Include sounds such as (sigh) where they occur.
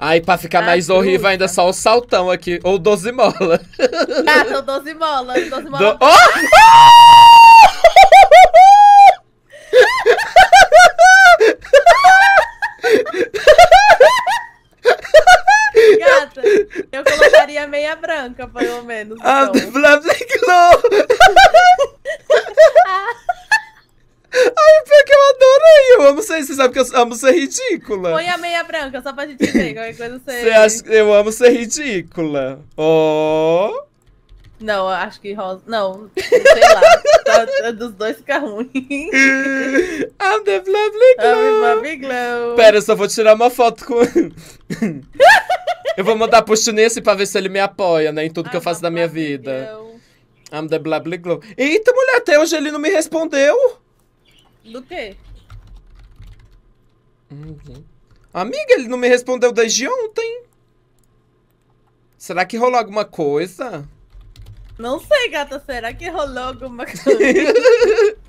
Aí, pra ficar ah, mais horrível, ainda só o saltão aqui. Ou 12 mola. Tá, são 12 molas. 12 molas. Do... Oh! Gata, eu colocaria meia branca, pelo menos. Ah, então. blá, blá, blá. Eu amo ser, você sabe que eu amo ser ridícula. Põe a meia branca, só pra gente ver (coughs) qualquer coisa você... você acha que eu amo ser ridícula. Oh... Não, acho que rosa... Não, sei lá. (laughs) tá, é dos dois fica ruim. (laughs) I'm the lovely glow. I'm the glow. Pera, eu só vou tirar uma foto com... (laughs) eu vou mandar pro chinês pra ver se ele me apoia, né? Em tudo I'm que eu faço da minha vida. Glow. I'm the Blably Glow. Eita, mulher, até hoje ele não me respondeu. Do quê? Uhum. Amiga, ele não me respondeu desde ontem. Será que rolou alguma coisa? Não sei, gata. Será que rolou alguma (laughs) coisa?